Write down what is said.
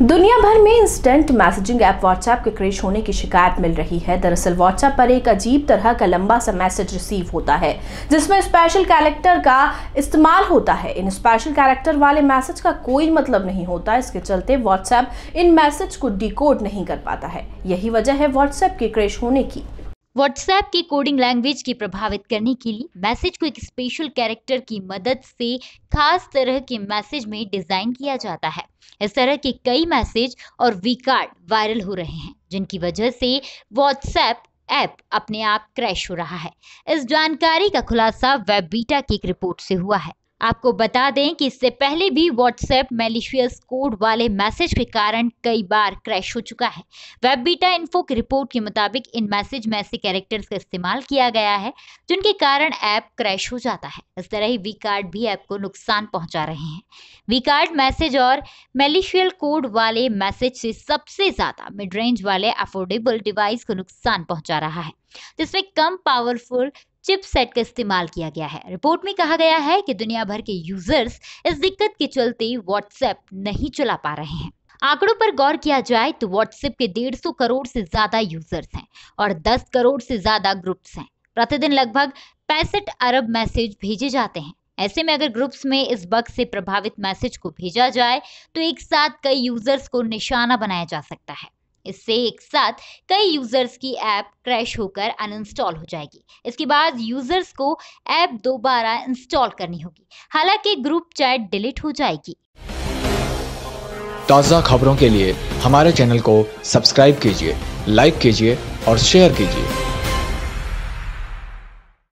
दुनिया भर में इंस्टेंट मैसेजिंग ऐप व्हाट्सएप के क्रेश होने की शिकायत मिल रही है दरअसल व्हाट्सएप पर एक अजीब तरह का लंबा सा मैसेज रिसीव होता है जिसमें स्पेशल कैरेक्टर का इस्तेमाल होता है इन स्पेशल कैरेक्टर वाले मैसेज का कोई मतलब नहीं होता इसके चलते व्हाट्सएप इन मैसेज को डिकोड नहीं कर पाता है यही वजह है व्हाट्सएप के क्रेश होने की व्हाट्सएप की कोडिंग लैंग्वेज की प्रभावित करने के लिए मैसेज को एक स्पेशल कैरेक्टर की मदद से खास तरह के मैसेज में डिजाइन किया जाता है इस तरह के कई मैसेज और वी कार्ड वायरल हो रहे हैं जिनकी वजह से व्हाट्सएप ऐप अपने आप क्रैश हो रहा है इस जानकारी का खुलासा वेब बीटा की एक रिपोर्ट से हुआ है आपको बता दें कि इससे पहले भी व्हाट्सएप मेलिशियस कोड वाले मैसेज के कारण कई बार क्रैश हो चुका है वेब बीटा इन्फो की रिपोर्ट के मुताबिक इन मैसेज में ऐसे कैरेक्टर्स का इस्तेमाल किया गया है जिनके कारण ऐप क्रैश हो जाता है इस तरह ही वी कार्ड भी ऐप को नुकसान पहुंचा रहे हैं वी कार्ड मैसेज और मेलिशियल कोड वाले मैसेज से सबसे ज़्यादा मिड रेंज वाले अफोर्डेबल डिवाइस को नुकसान पहुंचा रहा है जिसमें कम पावरफुल चिपसेट का इस्तेमाल किया गया है रिपोर्ट में कहा गया है कि दुनिया भर के यूजर्स इस दिक्कत के चलते व्हाट्सएप नहीं चला पा रहे हैं आंकड़ों पर गौर किया जाए तो व्हाट्सएप के सौ करोड़ से ज्यादा यूजर्स हैं और दस करोड़ से ज्यादा ग्रुप्स हैं प्रतिदिन लगभग पैंसठ अरब मैसेज भेजे जाते हैं ऐसे में अगर ग्रुप्स में इस बग से प्रभावित मैसेज को भेजा जाए तो एक साथ कई यूजर्स को निशाना बनाया जा सकता है इससे एक साथ कई यूज़र्स की ऐप क्रैश होकर अनइंस्टॉल हो जाएगी इसके बाद यूज़र्स को ऐप दोबारा इंस्टॉल करनी होगी हालांकि ग्रुप चैट डिलीट हो जाएगी ताज़ा खबरों के लिए हमारे चैनल को सब्सक्राइब कीजिए लाइक कीजिए और शेयर कीजिए